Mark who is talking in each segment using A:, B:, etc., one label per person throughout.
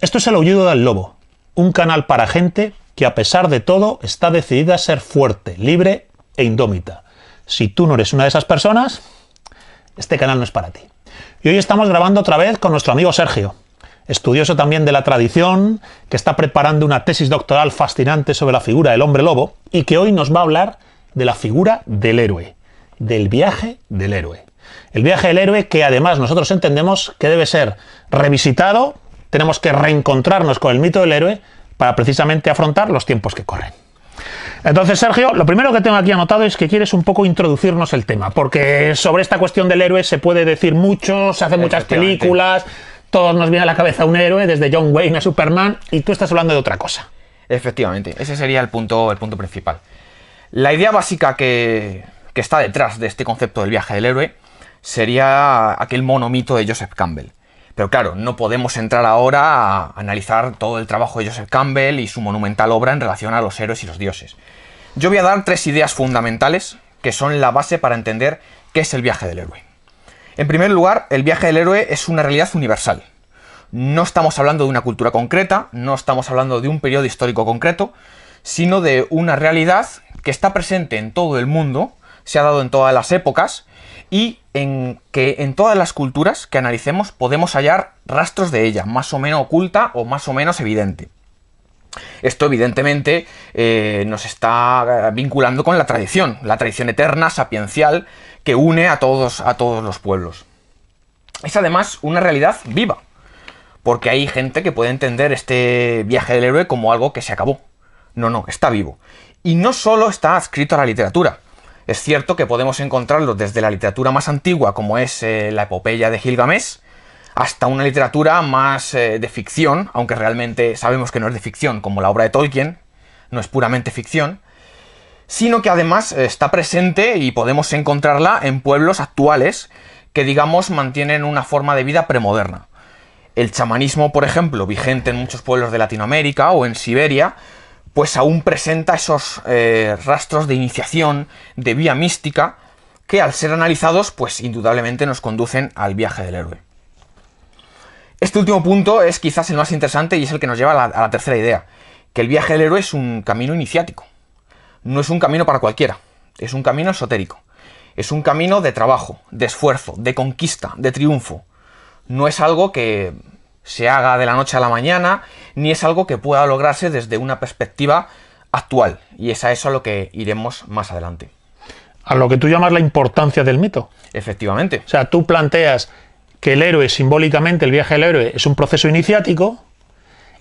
A: Esto es el aullido del lobo,
B: un canal para gente que a pesar de todo está decidida a ser fuerte, libre e indómita. Si tú no eres una de esas personas, este canal no es para ti. Y hoy estamos grabando otra vez con nuestro amigo Sergio, estudioso también de la tradición, que está preparando una tesis doctoral fascinante sobre la figura del hombre lobo y que hoy nos va a hablar de la figura del héroe, del viaje del héroe. El viaje del héroe que además nosotros entendemos que debe ser revisitado tenemos que reencontrarnos con el mito del héroe para precisamente afrontar los tiempos que corren. Entonces, Sergio, lo primero que tengo aquí anotado es que quieres un poco introducirnos el tema, porque sobre esta cuestión del héroe se puede decir mucho, se hacen muchas películas, todos nos viene a la cabeza un héroe, desde John Wayne a Superman, y tú estás
A: hablando de otra cosa. Efectivamente, ese sería el punto, el punto principal. La idea básica que, que está detrás de este concepto del viaje del héroe sería aquel monomito de Joseph Campbell. Pero claro, no podemos entrar ahora a analizar todo el trabajo de Joseph Campbell y su monumental obra en relación a los héroes y los dioses. Yo voy a dar tres ideas fundamentales que son la base para entender qué es el viaje del héroe. En primer lugar, el viaje del héroe es una realidad universal. No estamos hablando de una cultura concreta, no estamos hablando de un periodo histórico concreto, sino de una realidad que está presente en todo el mundo, se ha dado en todas las épocas y en que en todas las culturas que analicemos podemos hallar rastros de ella, más o menos oculta o más o menos evidente. Esto evidentemente eh, nos está eh, vinculando con la tradición, la tradición eterna, sapiencial, que une a todos, a todos los pueblos. Es además una realidad viva, porque hay gente que puede entender este viaje del héroe como algo que se acabó. No, no, está vivo. Y no solo está adscrito a la literatura, es cierto que podemos encontrarlo desde la literatura más antigua, como es eh, la epopeya de Gilgamesh, hasta una literatura más eh, de ficción, aunque realmente sabemos que no es de ficción, como la obra de Tolkien, no es puramente ficción, sino que además está presente y podemos encontrarla en pueblos actuales que digamos mantienen una forma de vida premoderna. El chamanismo, por ejemplo, vigente en muchos pueblos de Latinoamérica o en Siberia, pues aún presenta esos eh, rastros de iniciación, de vía mística, que al ser analizados, pues indudablemente nos conducen al viaje del héroe. Este último punto es quizás el más interesante y es el que nos lleva a la tercera idea, que el viaje del héroe es un camino iniciático, no es un camino para cualquiera, es un camino esotérico, es un camino de trabajo, de esfuerzo, de conquista, de triunfo, no es algo que se haga de la noche a la mañana, ni es algo que pueda lograrse desde una perspectiva actual. Y es a eso a lo que iremos más adelante. A lo que tú llamas la importancia del mito. Efectivamente. O sea, tú planteas
B: que el héroe, simbólicamente, el viaje del héroe es un proceso iniciático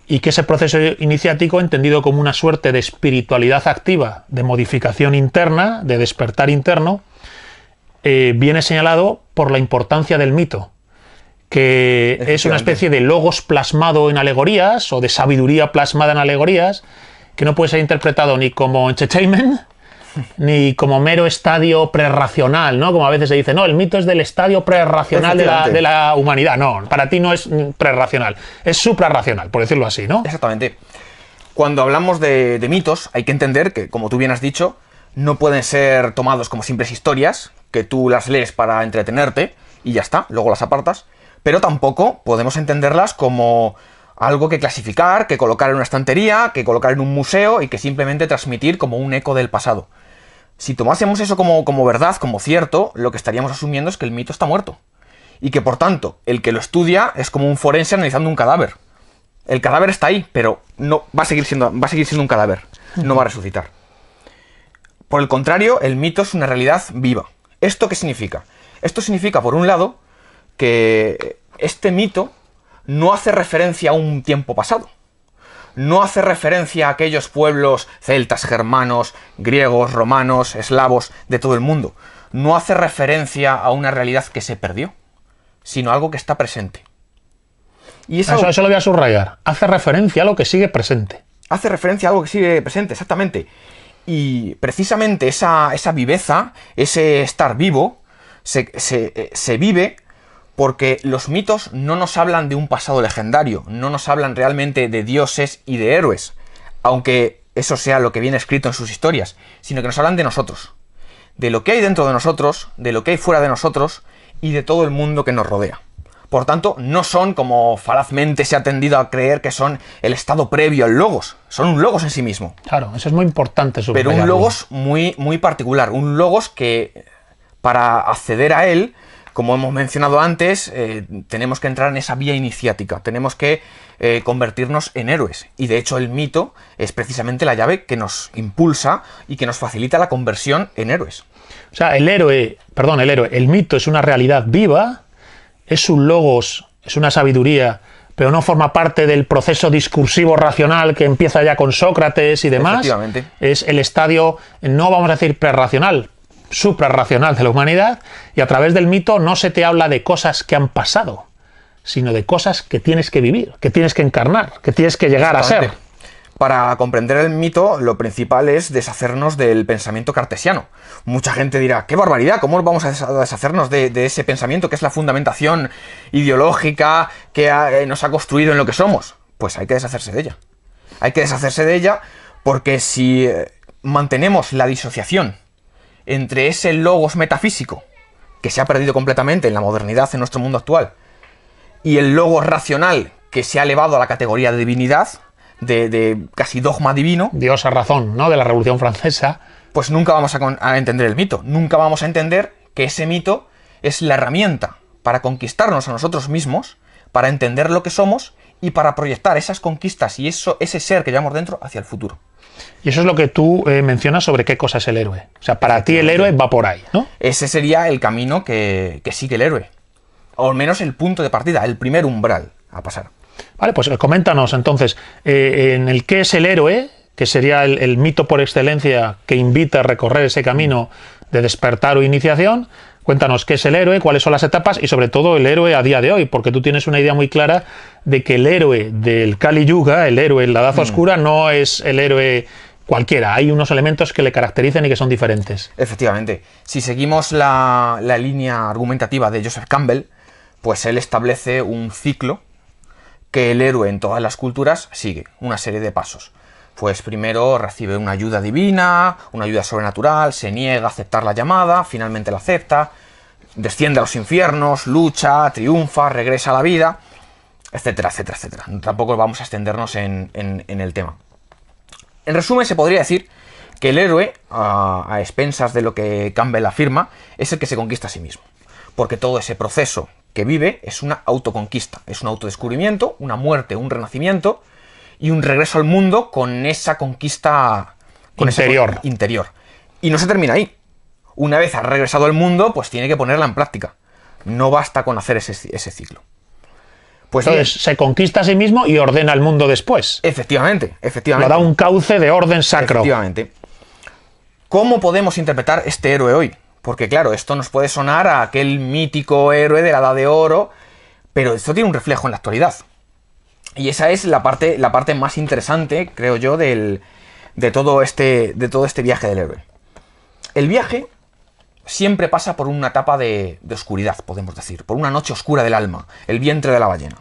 B: y que ese proceso iniciático, entendido como una suerte de espiritualidad activa, de modificación interna, de despertar interno, eh, viene señalado por la importancia del mito que es una especie de logos plasmado en alegorías o de sabiduría plasmada en alegorías, que no puede ser interpretado ni como entertainment, ni como mero estadio prerracional, ¿no? Como a veces se dice, no, el mito es del estadio prerracional de la, de la
A: humanidad. No, para ti no es prerracional, es suprarracional, por decirlo así, ¿no? Exactamente. Cuando hablamos de, mitos, hay que entender que, como tú bien has dicho, no pueden ser tomados como simples historias, que tú las lees para entretenerte y ya está, luego las apartas, pero tampoco podemos entenderlas como algo que clasificar, que colocar en una estantería, que colocar en un museo y que simplemente transmitir como un eco del pasado. Si tomásemos eso como, verdad, como cierto, lo que estaríamos asumiendo es que el mito está muerto. Y que por tanto, el que lo estudia es como un forense analizando un cadáver. El cadáver está ahí, pero no va a seguir siendo, va a seguir siendo un cadáver. No va a resucitar. Por el contrario, el mito es una realidad viva. ¿Esto qué significa? Esto significa, por un lado, que este mito no hace referencia a un tiempo pasado. No hace referencia a aquellos pueblos celtas, germanos, griegos, romanos, eslavos, de todo el mundo. No hace referencia a una realidad que se perdió, sino a algo que está presente. Y ah, eso, lo voy a subrayar. Hace referencia a lo que sigue presente. Hace referencia a algo que sigue presente, exactamente. Y precisamente esa, viveza, ese estar vivo, se, se, eh, se vive porque los mitos no nos hablan de un pasado legendario, no nos hablan realmente de dioses y de héroes, aunque eso sea lo que viene escrito en sus historias, sino que nos hablan de nosotros, de lo que hay dentro de nosotros, de lo que hay fuera de nosotros y de todo el mundo que nos rodea. Por tanto, no son como falazmente se ha tendido a creer que son el estado previo al logos, son un logos en sí mismo.
B: Claro, eso es muy importante. Pero un logos
A: muy, muy particular, un logos que para acceder a él como hemos mencionado antes, eh, tenemos que entrar en esa vía iniciática, tenemos que eh, convertirnos en héroes. Y de hecho el mito es precisamente la llave que nos impulsa y que nos facilita la conversión en héroes. O sea, el héroe, perdón, el héroe, el mito es una realidad viva, es
B: un logos, es una sabiduría, pero no forma parte del proceso discursivo racional que empieza ya con Sócrates y demás. Es el estadio, no vamos a decir prerracional, suprarracional de la humanidad y a través del mito no se te habla de cosas que han pasado, sino de cosas que tienes que vivir, que tienes que encarnar, que tienes que llegar a ser.
A: Para comprender el mito, lo principal es deshacernos del pensamiento cartesiano. Mucha gente dirá, qué barbaridad, ¿cómo vamos a deshacernos de, ese pensamiento que es la fundamentación ideológica que eh, nos ha construido en lo que somos? Pues hay que deshacerse de ella. Hay que deshacerse de ella porque si eh, mantenemos la disociación entre ese logos metafísico, que se ha perdido completamente en la modernidad, en nuestro mundo actual, y el logos racional, que se ha elevado a la categoría de divinidad, de, casi dogma divino. Diosa razón, ¿no? De la Revolución Francesa. Pues nunca vamos a, a entender el mito, nunca vamos a entender que ese mito es la herramienta para conquistarnos a nosotros mismos, para entender lo que somos y para proyectar esas conquistas y eso, ese ser que llevamos dentro hacia el futuro. Y eso es lo que tú eh, mencionas sobre qué cosa es el héroe. O sea, para ti el héroe va por ahí, ¿no? Ese sería el camino que, que sigue el héroe. O al menos el punto de partida, el primer umbral a pasar. Vale, pues coméntanos entonces, eh, en
B: el qué es el héroe, que sería el, mito por excelencia que invita a recorrer ese camino de despertar o iniciación. Cuéntanos qué es el héroe, cuáles son las etapas y sobre todo el héroe a día de hoy, porque tú tienes una idea muy clara de que el héroe del Kali Yuga, el héroe en la Edad mm. Oscura,
A: no es el héroe cualquiera. Hay unos elementos que le caracterizan y que son diferentes. Efectivamente. Si seguimos la, la línea argumentativa de Joseph Campbell, pues él establece un ciclo que el héroe en todas las culturas sigue, una serie de pasos. Pues primero recibe una ayuda divina, una ayuda sobrenatural, se niega a aceptar la llamada, finalmente la acepta, desciende a los infiernos, lucha, triunfa, regresa a la vida etcétera, etcétera, etcétera. Tampoco vamos a extendernos en, el tema. En resumen, se podría decir que el héroe, a, expensas de lo que Campbell afirma, es el que se conquista a sí mismo. Porque todo ese proceso que vive es una autoconquista, es un autodescubrimiento, una muerte, un renacimiento y un regreso al mundo con esa conquista con interior. interior. Y no se termina ahí. Una vez ha regresado al mundo, pues tiene que ponerla en práctica. No basta con hacer ese ciclo. Pues Entonces, se conquista a sí mismo y ordena al mundo después. Efectivamente, efectivamente. Lo da un cauce de orden sacro. Efectivamente. ¿Cómo podemos interpretar este héroe hoy? Porque claro, esto nos puede sonar a aquel mítico héroe de la Edad de Oro, pero esto tiene un reflejo en la actualidad. Y esa es la parte, la parte más interesante, creo yo, de, todo este, de todo este viaje del héroe. El viaje siempre pasa por una etapa de, oscuridad, podemos decir, por una noche oscura del alma, el vientre de la ballena.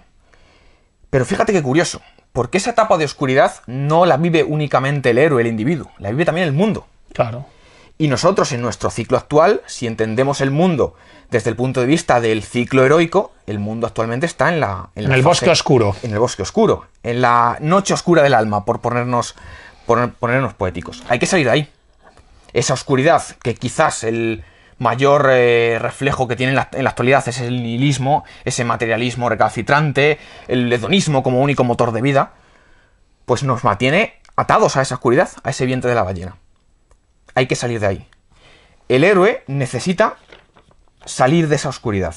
A: Pero fíjate qué curioso, porque esa etapa de oscuridad no la vive únicamente el héroe, el individuo, la vive también el mundo. Claro. Y nosotros en nuestro ciclo actual, si entendemos el mundo desde el punto de vista del ciclo heroico, el mundo actualmente está en la... En, el bosque oscuro. En el bosque oscuro, en la noche oscura del alma, por ponernos, por ponernos poéticos. Hay que salir de ahí. Esa oscuridad que quizás el, mayor eh, reflejo que tiene en la, actualidad es el nihilismo, ese materialismo recalcitrante, el hedonismo como único motor de vida, pues nos mantiene atados a esa oscuridad, a ese vientre de la ballena. Hay que salir de ahí. El héroe necesita salir de esa oscuridad.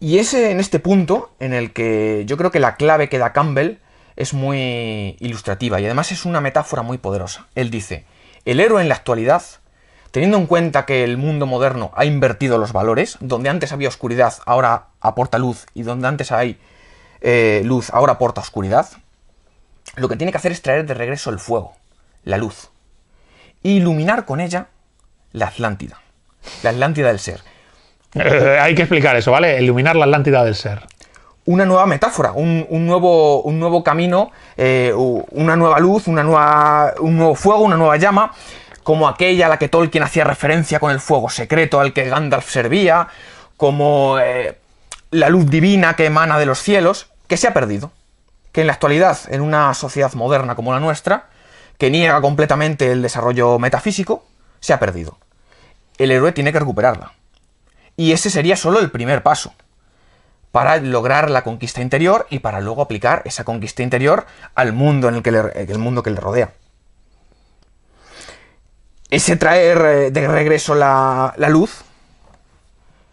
A: Y es en este punto en el que yo creo que la clave que da Campbell es muy ilustrativa y además es una metáfora muy poderosa. Él dice, el héroe en la actualidad Teniendo en cuenta que el mundo moderno ha invertido los valores, donde antes había oscuridad, ahora aporta luz, y donde antes hay eh, luz, ahora aporta oscuridad, lo que tiene que hacer es traer de regreso el fuego, la luz, e iluminar con ella la Atlántida, la Atlántida del ser. Eh, hay que explicar eso, ¿vale? Iluminar la Atlántida del ser. Una nueva metáfora, un, nuevo, un nuevo, camino, eh, una nueva luz, una nueva, un nuevo fuego, una nueva llama como aquella a la que Tolkien hacía referencia con el fuego secreto al que Gandalf servía, como eh, la luz divina que emana de los cielos, que se ha perdido. Que en la actualidad, en una sociedad moderna como la nuestra, que niega completamente el desarrollo metafísico, se ha perdido. El héroe tiene que recuperarla. Y ese sería solo el primer paso para lograr la conquista interior y para luego aplicar esa conquista interior al mundo en el que el mundo que le rodea. Ese traer eh, de regreso la, luz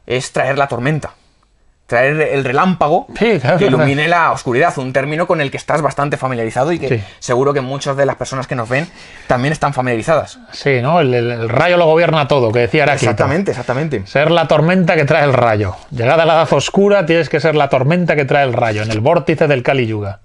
A: es traer la tormenta traer el relámpago que ilumine la oscuridad, un término con el que estás bastante familiarizado y que seguro que muchas de las personas que nos ven también están familiarizadas. Sí, ¿no? El, rayo
B: lo gobierna todo, que decía Heráclito. Exactamente, exactamente. Ser la tormenta que trae el rayo. Llegada a la edad oscura, tienes que ser la tormenta que trae el rayo, en el vórtice del Kali Yuga.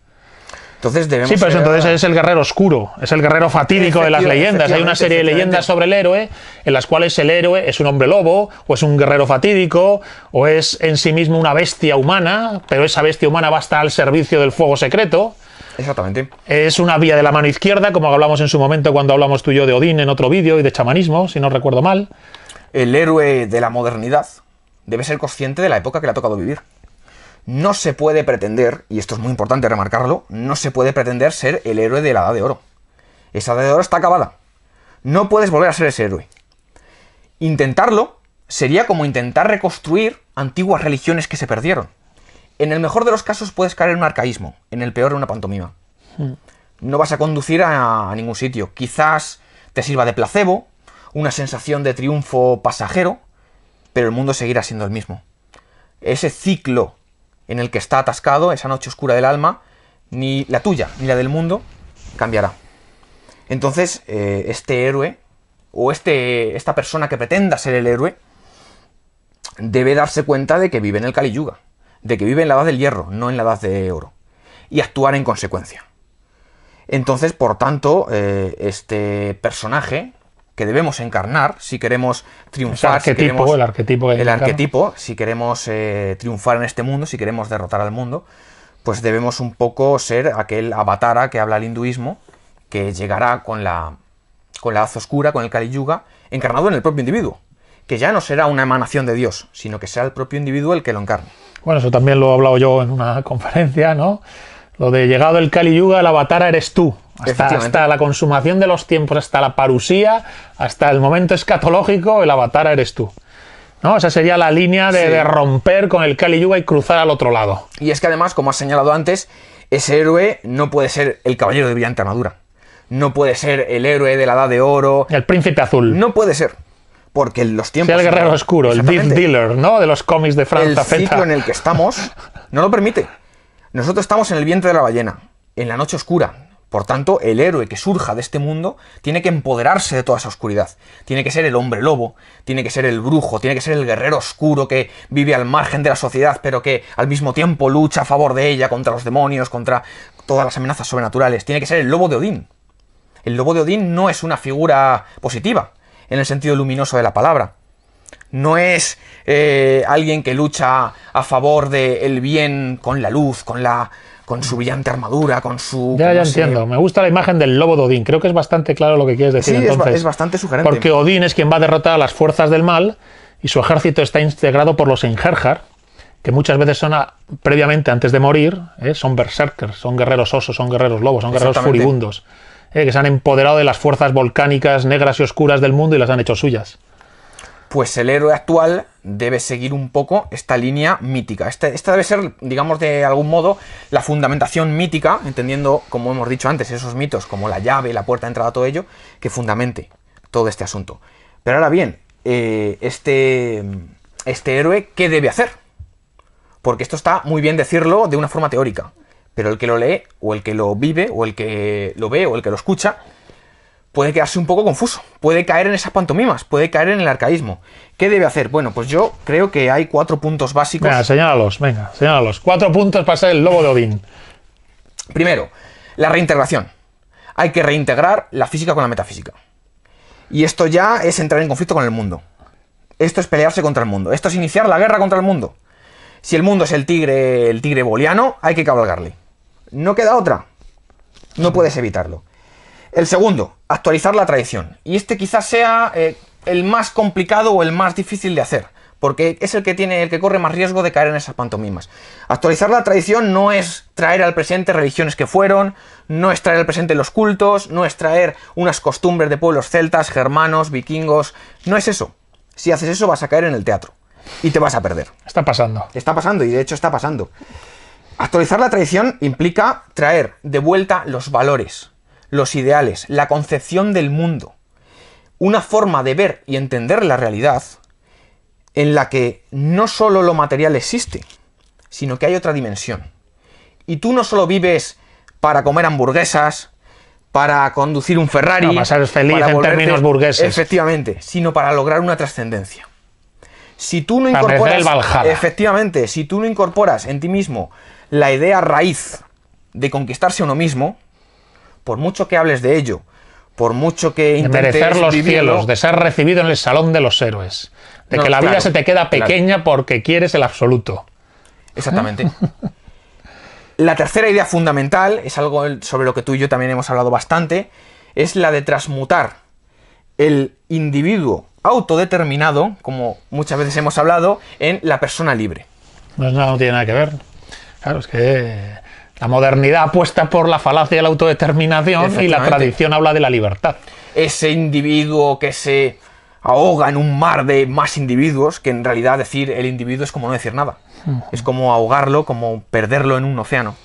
B: Sí, pero entonces es el guerrero oscuro, es el guerrero fatídico de las leyendas. Hay una serie de leyendas sobre el héroe en las cuales el héroe es un hombre lobo, o es un guerrero fatídico, o es en sí mismo una bestia humana, pero esa bestia humana va a estar al servicio del fuego secreto. Exactamente. Es una vía de la mano izquierda, como hablamos en su momento cuando hablamos tú y yo de Odín en otro vídeo
A: y de chamanismo, si no recuerdo mal. El héroe de la modernidad debe ser consciente de la época que le ha tocado vivir. No se puede pretender, y esto es muy importante remarcarlo, no se puede pretender ser el héroe de la Edad de Oro. Esa Edad de Oro está acabada. No puedes volver a ser ese héroe. Intentarlo sería como intentar reconstruir antiguas religiones que se perdieron. En el mejor de los casos puedes caer en un arcaísmo, en el peor en una pantomima. Hmm. No vas a conducir a, a ningún sitio. Quizás te sirva de placebo, una sensación de triunfo pasajero, pero el mundo seguirá siendo el mismo. Ese ciclo en el que está atascado, esa noche oscura del alma, ni la tuya, ni la del mundo, cambiará. Entonces, eh, este héroe, o este, esta persona que pretenda ser el héroe, debe darse cuenta de que vive en el Kali Yuga, de que vive en la edad del hierro, no en la edad de oro, y actuar en consecuencia. Entonces, por tanto, eh, este personaje, que debemos encarnar si queremos triunfar. El el arquetipo. el arquetipo, si queremos eh, triunfar en este mundo, si queremos derrotar al mundo, pues debemos un poco ser aquel avatara que habla el hinduismo, que llegará con la, con la haz oscura, con el Kali Yuga, encarnado en el propio individuo, que ya no será una emanación de Dios, sino que sea el propio individuo el que lo encarne.
B: Bueno, eso también lo he hablado yo en una conferencia, ¿no? Lo de llegado el Kali Yuga, el avatara eres tú. Hasta, la consumación de los tiempos, hasta la parusía, hasta el momento escatológico, el avatar eres tú. ¿No? Esa sería la línea de,
A: romper con el Kali Yuga y cruzar al otro lado. Y es que además, como has señalado antes, ese héroe no puede ser el caballero de brillante armadura. No puede ser el héroe de la edad de oro. El príncipe azul. No puede ser. Porque los tiempos. Sea el guerrero oscuro, el Death Dealer, ¿no? De los cómics de Franza El en el que estamos no lo permite. Nosotros estamos en el vientre de la ballena, en la noche oscura, por tanto, el héroe que surja de este mundo tiene que empoderarse de toda esa oscuridad. Tiene que ser el hombre lobo, tiene que ser el brujo, tiene que ser el guerrero oscuro que vive al margen de la sociedad, pero que al mismo tiempo lucha a favor de ella, contra los demonios, contra todas las amenazas sobrenaturales. Tiene que ser el lobo de Odín. El lobo de Odín no es una figura positiva, en el sentido luminoso de la palabra. No es eh, alguien que lucha a favor del bien con la luz, con la con su brillante armadura, con su... Ya, ya entiendo.
B: Me gusta la imagen del lobo de Odín. Creo que es bastante claro lo que quieres decir. entonces, es, es bastante sugerente. Porque Odín es quien va a derrotar a las fuerzas del mal y su ejército está integrado por los Enjerjar, que muchas veces son previamente antes de morir, ¿eh? son berserkers, son guerreros osos, son guerreros lobos, son guerreros furibundos, ¿eh? que se han empoderado de las fuerzas volcánicas negras y oscuras
A: del mundo y las han hecho suyas pues el héroe actual debe seguir un poco esta línea mítica. Este, esta, debe ser, digamos, de algún modo la fundamentación mítica, entendiendo, como hemos dicho antes, esos mitos como la llave, la puerta de entrada, todo ello, que fundamente todo este asunto. Pero ahora bien, eh, este, este héroe, ¿qué debe hacer? Porque esto está muy bien decirlo de una forma teórica, pero el que lo lee, o el que lo vive, o el que lo ve, o el que lo escucha, puede quedarse un poco confuso, puede caer en esas pantomimas, puede caer en el arcaísmo. ¿Qué debe hacer? Bueno, pues yo creo que hay cuatro puntos básicos. Venga, señálalos, venga, señálalos. Cuatro puntos para ser el lobo de Odín. Primero, la reintegración. Hay que reintegrar la física con la metafísica. Y esto ya es entrar en conflicto con el mundo. Esto es pelearse contra el mundo. Esto es iniciar la guerra contra el mundo. Si el mundo es el tigre, el tigre boliano, hay que cabalgarle. No queda otra. No puedes evitarlo. El segundo, actualizar la tradición. Y este quizás sea eh, el más complicado o el más difícil de hacer, porque es el que tiene, el que corre más riesgo de caer en esas pantomimas. Actualizar la tradición no es traer al presente religiones que fueron, no es traer al presente los cultos, no es traer unas costumbres de pueblos celtas, germanos, vikingos, no es eso. Si haces eso vas a caer en el teatro y te vas a perder. Está pasando. Está pasando y de hecho está pasando. Actualizar la tradición implica traer de vuelta los valores, los ideales, la concepción del mundo, una forma de ver y entender la realidad en la que no solo lo material existe, sino que hay otra dimensión. Y tú no solo vives para comer hamburguesas, para conducir un Ferrari, para ser feliz en términos burgueses. Efectivamente, sino para lograr una trascendencia. Si tú no incorporas efectivamente, si tú no incorporas en ti mismo la idea raíz de conquistarse uno mismo, por mucho que hables de ello, por mucho que intentes de merecer los cielos, de ser
B: recibido en el salón de los héroes, de que la vida se te queda pequeña porque quieres el absoluto. Exactamente.
A: la tercera idea fundamental es algo sobre lo que tú y yo también hemos hablado bastante, es la de transmutar el individuo autodeterminado, como muchas veces hemos hablado, en la persona libre.
B: Pues no, no tiene nada que ver. Claro, es que la modernidad apuesta por la falacia de la autodeterminación y la tradición habla de la libertad.
A: Ese individuo que se ahoga en un mar de más individuos, que en realidad decir el individuo es como no decir nada. Hmm. Es como ahogarlo, como perderlo en un océano.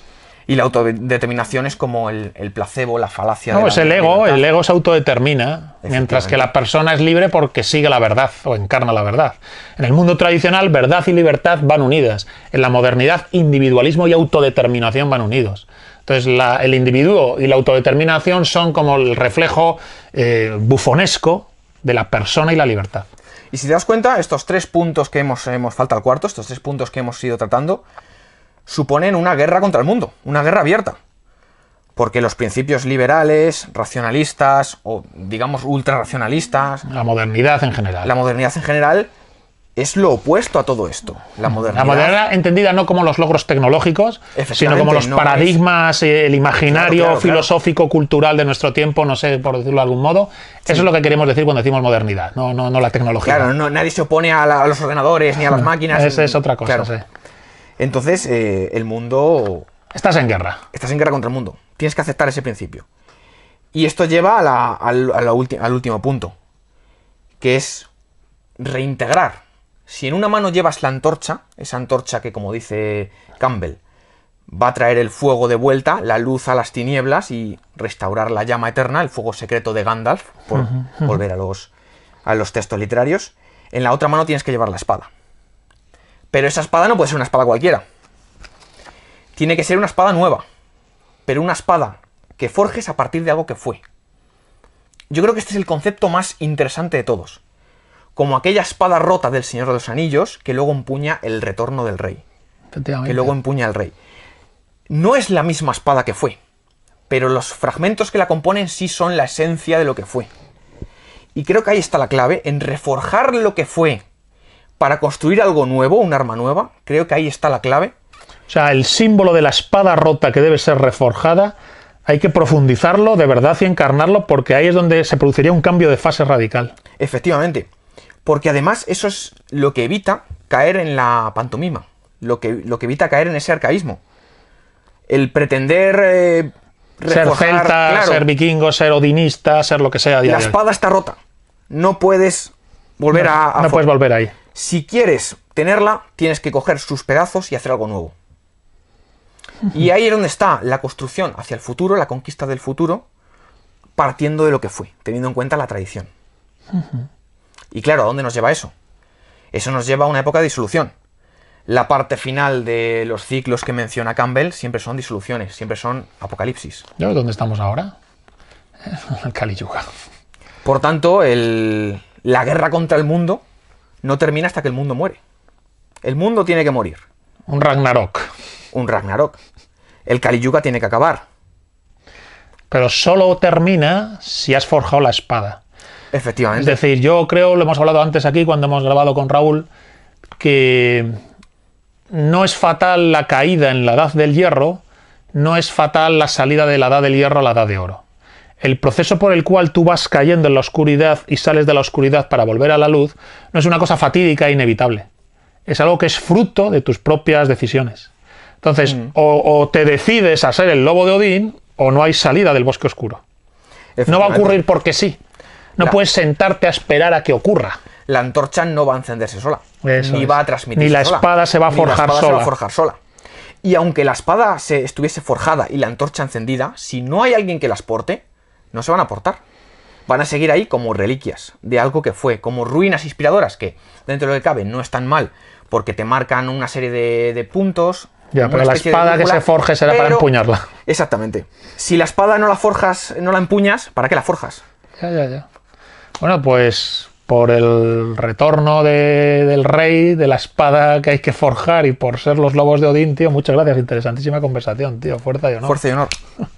A: Y la autodeterminación es como el, placebo, la falacia. No, es el ego, el
B: ego se autodetermina,
A: mientras que la
B: persona es libre porque sigue la verdad o encarna la verdad. En el mundo tradicional, verdad y libertad van unidas. En la modernidad, individualismo y autodeterminación van unidos. Entonces, el individuo y la autodeterminación son como el reflejo eh, bufonesco
A: de la persona y la libertad. Y si te das cuenta, estos tres puntos que hemos, hemos falta el cuarto, estos tres puntos que hemos ido tratando, suponen una guerra contra el mundo, una guerra abierta. Porque los principios liberales, racionalistas o digamos ultraracionalistas... La modernidad en general. La modernidad en general es lo opuesto a todo esto. La
B: modernidad. entendida no como los logros tecnológicos, sino como los paradigmas, eh, el imaginario filosófico, cultural de nuestro tiempo, no sé, por decirlo de algún modo. Eso es lo que queremos decir cuando decimos modernidad, no, no, no la tecnología. Claro,
A: nadie se opone a, los ordenadores ni a las máquinas. Esa es otra cosa, sí. Entonces, eh, el mundo... Estás en guerra. Estás en guerra contra el mundo. Tienes que aceptar ese principio. Y esto lleva a la, al último punto, que es reintegrar. Si en una mano llevas la antorcha, esa antorcha que, como dice Campbell, va a traer el fuego de vuelta, la luz a las tinieblas y restaurar la llama eterna, el fuego secreto de Gandalf, por volver a los textos literarios. En la otra mano tienes que llevar la espada. Pero esa espada no puede ser una espada cualquiera. Tiene que ser una espada nueva. Pero una espada que forjes a partir de algo que fue. Yo creo que este es el concepto más interesante de todos. Como aquella espada rota del Señor de los Anillos que luego empuña el retorno del rey. Que luego empuña al rey. No es la misma espada que fue. Pero los fragmentos que la componen sí son la esencia de lo que fue. Y creo que ahí está la clave en reforjar lo que fue para construir algo nuevo, un arma nueva. Creo que ahí está la clave. O sea, el símbolo de la espada rota que debe ser reforjada,
B: hay que profundizarlo de verdad y encarnarlo porque ahí es donde se produciría un cambio de fase radical.
A: Efectivamente, porque además eso es lo que evita caer en la pantomima, lo que, lo que evita caer en ese arcaísmo. El pretender... Eh, ser celta, ser
B: vikingo, ser odinista, ser lo que sea. La espada
A: está rota. No puedes volver a, a... No puedes volver ahí. Si quieres tenerla, tienes que coger sus pedazos y hacer algo nuevo. Y ahí es donde está la construcción hacia el futuro, la conquista del futuro, partiendo de lo que fue, teniendo en cuenta la tradición. Y claro, ¿a dónde nos lleva eso? Eso nos lleva a una época de disolución. La parte final de los ciclos que menciona Campbell siempre son disoluciones, siempre son apocalipsis.
B: ¿Dónde estamos ahora? En Kali
A: Por tanto, la guerra contra el mundo no termina hasta que el mundo muere. El mundo tiene que morir.
B: Un Ragnarok.
A: Un Ragnarok. El Kali tiene que acabar.
B: Pero solo termina si has forjado la espada. Efectivamente. Es decir, yo creo, lo hemos hablado antes aquí cuando hemos grabado con Raúl, que no es fatal la caída en la edad del hierro, no es fatal la salida de la edad del hierro a la edad de oro el proceso por el cual tú vas cayendo en la oscuridad y sales de la oscuridad para volver a la luz no es una cosa fatídica e inevitable. Es algo que es fruto de tus propias decisiones. Entonces, mm. o, te decides a ser el lobo de Odín o no hay salida del bosque oscuro. No va a ocurrir porque sí. No puedes sentarte a
A: esperar a que ocurra. La antorcha no va a encenderse sola. ni va a transmitirse Ni la espada se va a forjar sola. Y aunque la espada se estuviese forjada y la antorcha encendida, si no hay alguien que las porte, no se van a portar, Van a seguir ahí como reliquias de algo que fue, como ruinas inspiradoras que dentro de lo que cabe no están mal porque te marcan una serie de, puntos. Ya, pero la espada que se forje será para empuñarla. Exactamente. Si la espada no la forjas, no la empuñas, ¿para qué la forjas? Ya, ya, ya. Bueno,
B: pues por el retorno de, del rey, de la espada que hay que forjar y por ser los lobos de Odín, tío, muchas gracias. Interesantísima conversación, tío. Fuerza y honor. Fuerza y honor.